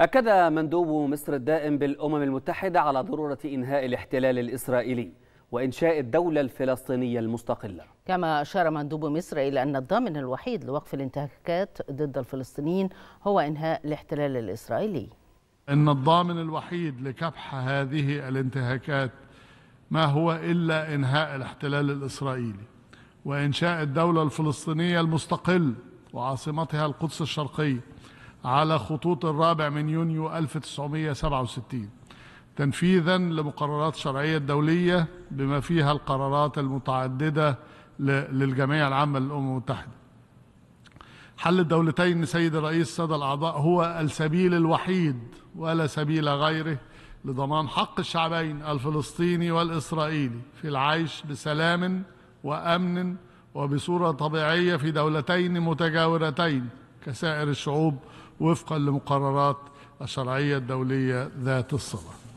أكد مندوب مصر الدائم بالأمم المتحدة على ضرورة إنهاء الاحتلال الإسرائيلي وإنشاء الدولة الفلسطينية المستقلة كما أشار مندوب مصر إلى أن الضامن الوحيد لوقف الانتهاكات ضد الفلسطينيين هو إنهاء الاحتلال الإسرائيلي إن الضامن الوحيد لكبح هذه الانتهاكات ما هو إلا إنهاء الاحتلال الإسرائيلي وإنشاء الدولة الفلسطينية المستقل وعاصمتها القدس الشرقية على خطوط الرابع من يونيو 1967 تنفيذا لمقررات شرعية دولية بما فيها القرارات المتعددة للجمعية العامة للأمم المتحدة حل الدولتين سيد الرئيس سادة الأعضاء هو السبيل الوحيد ولا سبيل غيره لضمان حق الشعبين الفلسطيني والإسرائيلي في العيش بسلام وأمن وبصورة طبيعية في دولتين متجاورتين كسائر الشعوب وفقا لمقررات الشرعية الدولية ذات الصلة